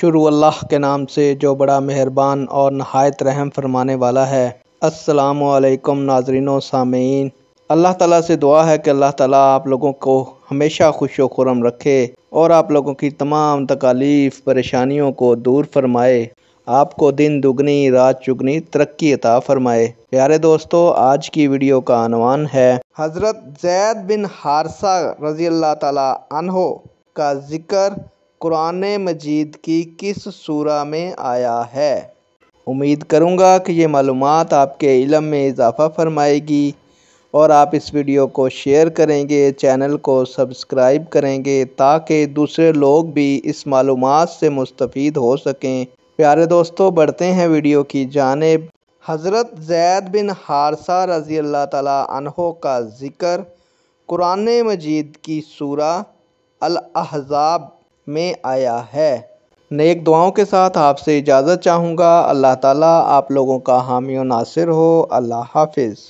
शुरू अल्लाह के नाम से जो बड़ा मेहरबान और नहायत रहम फरमाने वाला है वालेकुम नाजरीन सामीन अल्लाह ताला से दुआ है कि अल्लाह ताला आप लोगों को हमेशा खुश व खुरम रखे और आप लोगों की तमाम तकालीफ़ परेशानियों को दूर फरमाए आपको दिन दुगनी रात चुगनी तरक्की अता फरमाए प्यारे दोस्तों आज की वीडियो का अनवान है हज़रत जैद बिन हारसा रज़ी अल्लाह तहो का ज़िक्र कुरान मजीद की किस सूरा में आया है उम्मीद करूँगा कि ये मालूम आपके इलम में इजाफ़ा फरमाएगी और आप इस वीडियो को शेयर करेंगे चैनल को सब्सक्राइब करेंगे ताकि दूसरे लोग भी इस मालूम से मुस्तफ़ हो सकें प्यारे दोस्तों बढ़ते हैं वीडियो की जानब हज़रत जैद बिन हारसा रज़ी अल्लाह तहों का ज़िक्र कुरान मजीद की सूरा अल-अहज़ाब में आया है नेक दुआओं के साथ आपसे इजाज़त चाहूँगा अल्लाह ताला आप लोगों का हामी नासिर हो अल्लाह हाफिज़